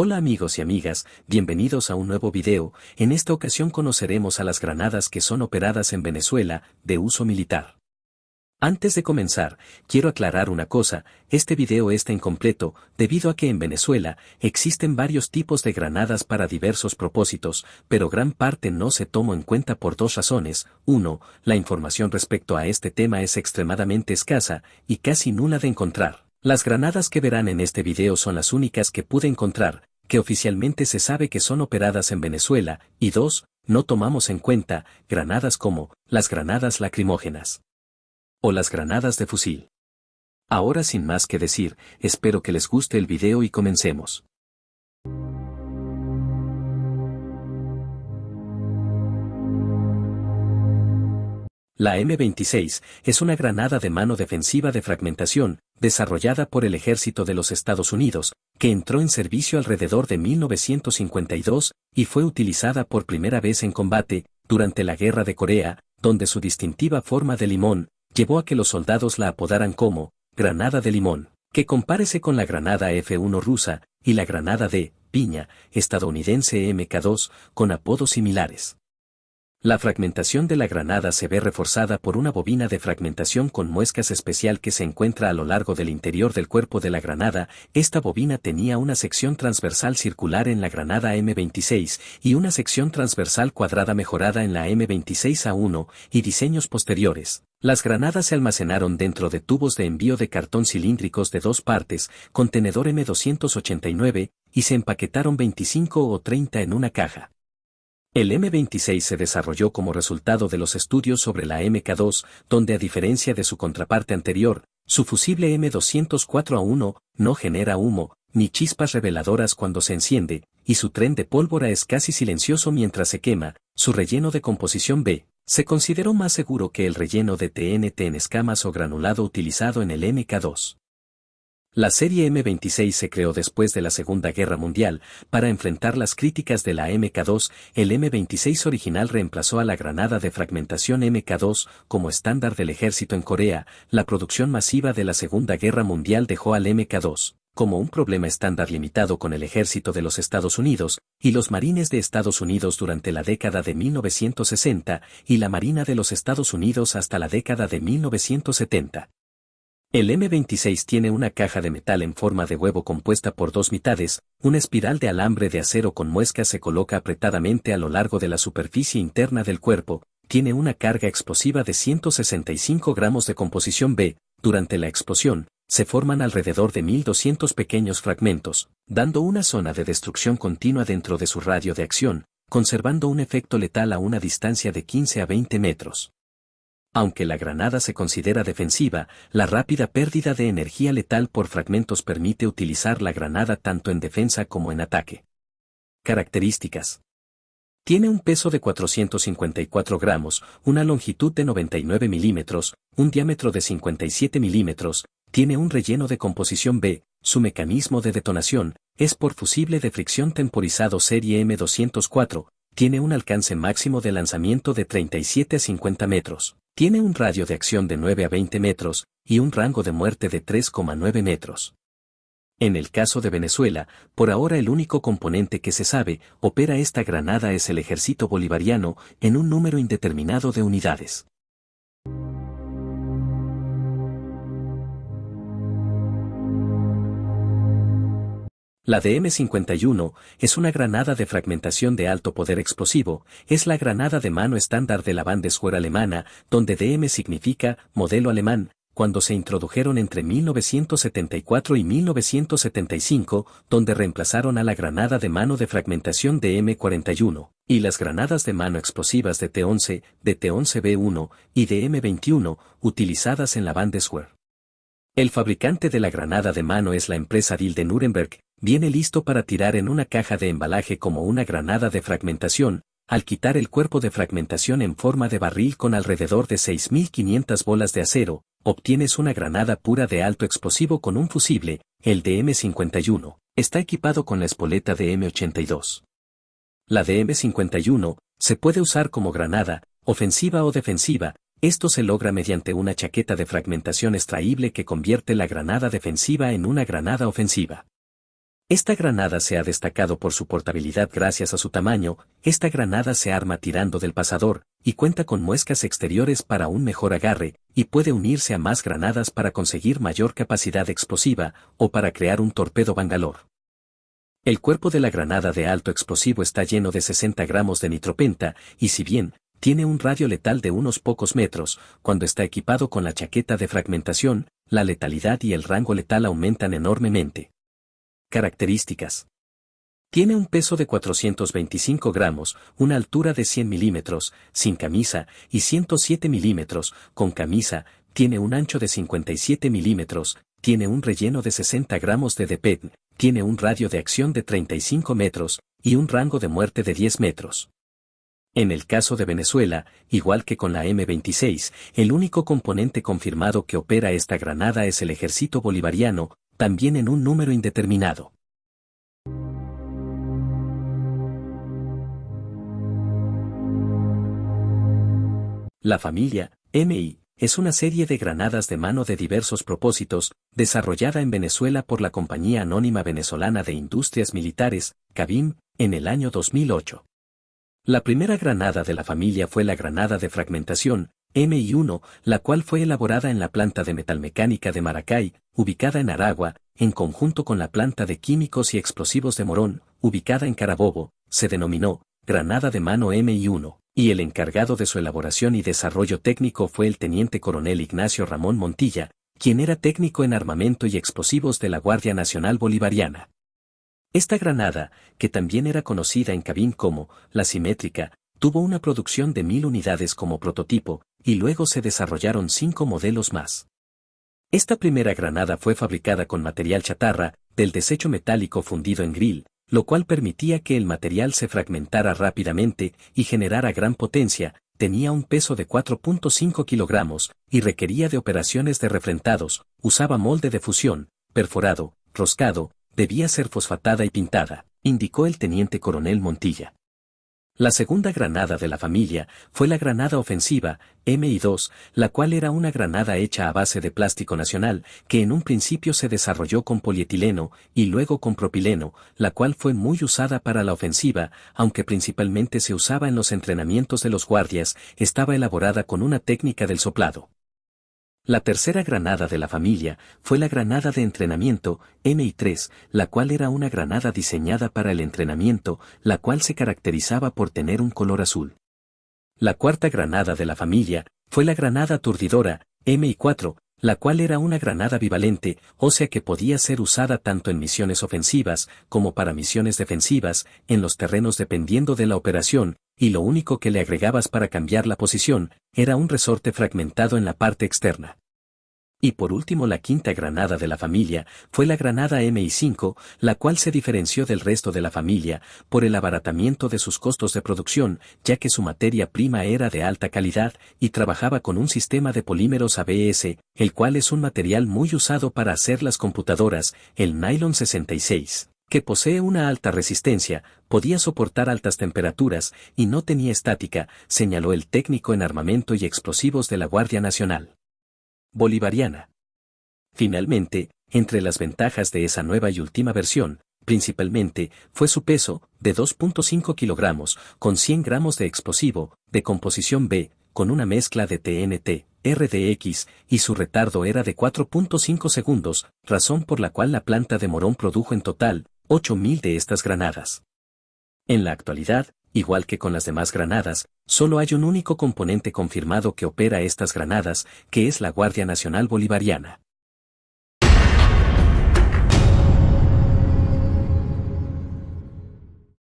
Hola amigos y amigas, bienvenidos a un nuevo video, en esta ocasión conoceremos a las granadas que son operadas en Venezuela, de uso militar. Antes de comenzar, quiero aclarar una cosa, este video está incompleto, debido a que en Venezuela existen varios tipos de granadas para diversos propósitos, pero gran parte no se tomó en cuenta por dos razones, uno, la información respecto a este tema es extremadamente escasa y casi nula de encontrar. Las granadas que verán en este video son las únicas que pude encontrar, que oficialmente se sabe que son operadas en Venezuela, y dos, no tomamos en cuenta granadas como las granadas lacrimógenas o las granadas de fusil. Ahora sin más que decir, espero que les guste el video y comencemos. La M26 es una granada de mano defensiva de fragmentación, desarrollada por el ejército de los Estados Unidos, que entró en servicio alrededor de 1952 y fue utilizada por primera vez en combate, durante la Guerra de Corea, donde su distintiva forma de limón llevó a que los soldados la apodaran como granada de limón, que compárese con la granada F1 rusa y la granada de piña estadounidense MK2 con apodos similares. La fragmentación de la granada se ve reforzada por una bobina de fragmentación con muescas especial que se encuentra a lo largo del interior del cuerpo de la granada. Esta bobina tenía una sección transversal circular en la granada M26 y una sección transversal cuadrada mejorada en la M26A1 y diseños posteriores. Las granadas se almacenaron dentro de tubos de envío de cartón cilíndricos de dos partes, contenedor M289, y se empaquetaron 25 o 30 en una caja. El M26 se desarrolló como resultado de los estudios sobre la MK2, donde a diferencia de su contraparte anterior, su fusible M204A1 no genera humo, ni chispas reveladoras cuando se enciende, y su tren de pólvora es casi silencioso mientras se quema, su relleno de composición B, se consideró más seguro que el relleno de TNT en escamas o granulado utilizado en el MK2. La serie M26 se creó después de la Segunda Guerra Mundial para enfrentar las críticas de la MK2. El M26 original reemplazó a la granada de fragmentación MK2 como estándar del ejército en Corea. La producción masiva de la Segunda Guerra Mundial dejó al MK2 como un problema estándar limitado con el ejército de los Estados Unidos y los marines de Estados Unidos durante la década de 1960 y la Marina de los Estados Unidos hasta la década de 1970. El M26 tiene una caja de metal en forma de huevo compuesta por dos mitades, una espiral de alambre de acero con muesca se coloca apretadamente a lo largo de la superficie interna del cuerpo, tiene una carga explosiva de 165 gramos de composición B, durante la explosión, se forman alrededor de 1200 pequeños fragmentos, dando una zona de destrucción continua dentro de su radio de acción, conservando un efecto letal a una distancia de 15 a 20 metros. Aunque la granada se considera defensiva, la rápida pérdida de energía letal por fragmentos permite utilizar la granada tanto en defensa como en ataque. Características. Tiene un peso de 454 gramos, una longitud de 99 milímetros, un diámetro de 57 milímetros, tiene un relleno de composición B, su mecanismo de detonación es por fusible de fricción temporizado serie M204, tiene un alcance máximo de lanzamiento de 37 a 50 metros. Tiene un radio de acción de 9 a 20 metros y un rango de muerte de 3,9 metros. En el caso de Venezuela, por ahora el único componente que se sabe opera esta granada es el ejército bolivariano en un número indeterminado de unidades. La DM51 es una granada de fragmentación de alto poder explosivo, es la granada de mano estándar de la Bandeswehr alemana, donde DM significa modelo alemán, cuando se introdujeron entre 1974 y 1975, donde reemplazaron a la granada de mano de fragmentación DM41, y las granadas de mano explosivas de T11, de T11B1 y DM21, utilizadas en la Bandeswehr. El fabricante de la granada de mano es la empresa Dil de Nuremberg, viene listo para tirar en una caja de embalaje como una granada de fragmentación, al quitar el cuerpo de fragmentación en forma de barril con alrededor de 6.500 bolas de acero, obtienes una granada pura de alto explosivo con un fusible, el DM-51, está equipado con la espoleta de M82. La DM-51 se puede usar como granada, ofensiva o defensiva, esto se logra mediante una chaqueta de fragmentación extraíble que convierte la granada defensiva en una granada ofensiva. Esta granada se ha destacado por su portabilidad gracias a su tamaño, esta granada se arma tirando del pasador, y cuenta con muescas exteriores para un mejor agarre, y puede unirse a más granadas para conseguir mayor capacidad explosiva, o para crear un torpedo Bangalore. El cuerpo de la granada de alto explosivo está lleno de 60 gramos de nitropenta, y si bien, tiene un radio letal de unos pocos metros, cuando está equipado con la chaqueta de fragmentación, la letalidad y el rango letal aumentan enormemente. Características. Tiene un peso de 425 gramos, una altura de 100 milímetros, sin camisa, y 107 milímetros, con camisa, tiene un ancho de 57 milímetros, tiene un relleno de 60 gramos de depet tiene un radio de acción de 35 metros, y un rango de muerte de 10 metros. En el caso de Venezuela, igual que con la M26, el único componente confirmado que opera esta granada es el ejército bolivariano, también en un número indeterminado. La familia, MI, es una serie de granadas de mano de diversos propósitos, desarrollada en Venezuela por la Compañía Anónima Venezolana de Industrias Militares, CABIM, en el año 2008. La primera granada de la familia fue la granada de fragmentación, MI1, la cual fue elaborada en la planta de metalmecánica de Maracay, ubicada en Aragua, en conjunto con la planta de químicos y explosivos de Morón, ubicada en Carabobo, se denominó Granada de Mano M., 1 y el encargado de su elaboración y desarrollo técnico fue el teniente coronel Ignacio Ramón Montilla, quien era técnico en armamento y explosivos de la Guardia Nacional Bolivariana. Esta granada, que también era conocida en Cabín como la simétrica, tuvo una producción de mil unidades como prototipo, y luego se desarrollaron cinco modelos más. Esta primera granada fue fabricada con material chatarra, del desecho metálico fundido en grill, lo cual permitía que el material se fragmentara rápidamente y generara gran potencia, tenía un peso de 4.5 kilogramos y requería de operaciones de refrentados, usaba molde de fusión, perforado, roscado, debía ser fosfatada y pintada, indicó el teniente coronel Montilla. La segunda granada de la familia fue la granada ofensiva, MI2, la cual era una granada hecha a base de plástico nacional, que en un principio se desarrolló con polietileno y luego con propileno, la cual fue muy usada para la ofensiva, aunque principalmente se usaba en los entrenamientos de los guardias, estaba elaborada con una técnica del soplado. La tercera granada de la familia fue la granada de entrenamiento MI3, la cual era una granada diseñada para el entrenamiento, la cual se caracterizaba por tener un color azul. La cuarta granada de la familia fue la granada aturdidora MI4, la cual era una granada bivalente, o sea que podía ser usada tanto en misiones ofensivas como para misiones defensivas, en los terrenos dependiendo de la operación, y lo único que le agregabas para cambiar la posición era un resorte fragmentado en la parte externa. Y por último la quinta granada de la familia fue la granada MI5, la cual se diferenció del resto de la familia por el abaratamiento de sus costos de producción, ya que su materia prima era de alta calidad y trabajaba con un sistema de polímeros ABS, el cual es un material muy usado para hacer las computadoras, el nylon 66 que posee una alta resistencia, podía soportar altas temperaturas y no tenía estática, señaló el técnico en armamento y explosivos de la Guardia Nacional bolivariana. Finalmente, entre las ventajas de esa nueva y última versión, principalmente, fue su peso, de 2.5 kilogramos, con 100 gramos de explosivo, de composición B, con una mezcla de TNT, RDX, y su retardo era de 4.5 segundos, razón por la cual la planta de Morón produjo en total 8.000 de estas granadas. En la actualidad, Igual que con las demás granadas, solo hay un único componente confirmado que opera estas granadas, que es la Guardia Nacional Bolivariana.